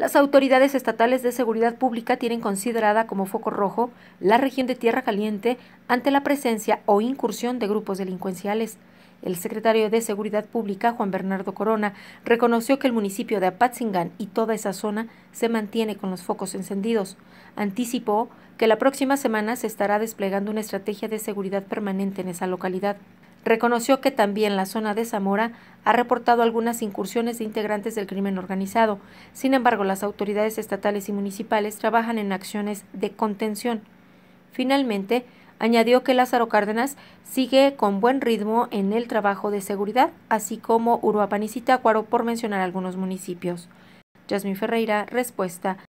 Las autoridades estatales de seguridad pública tienen considerada como foco rojo la región de Tierra Caliente ante la presencia o incursión de grupos delincuenciales. El secretario de Seguridad Pública, Juan Bernardo Corona, reconoció que el municipio de Apatzingán y toda esa zona se mantiene con los focos encendidos. Anticipó que la próxima semana se estará desplegando una estrategia de seguridad permanente en esa localidad reconoció que también la zona de Zamora ha reportado algunas incursiones de integrantes del crimen organizado. Sin embargo, las autoridades estatales y municipales trabajan en acciones de contención. Finalmente, añadió que Lázaro Cárdenas sigue con buen ritmo en el trabajo de seguridad, así como Uruapan y Zitácuaro, por mencionar algunos municipios. Yasmín Ferreira, respuesta.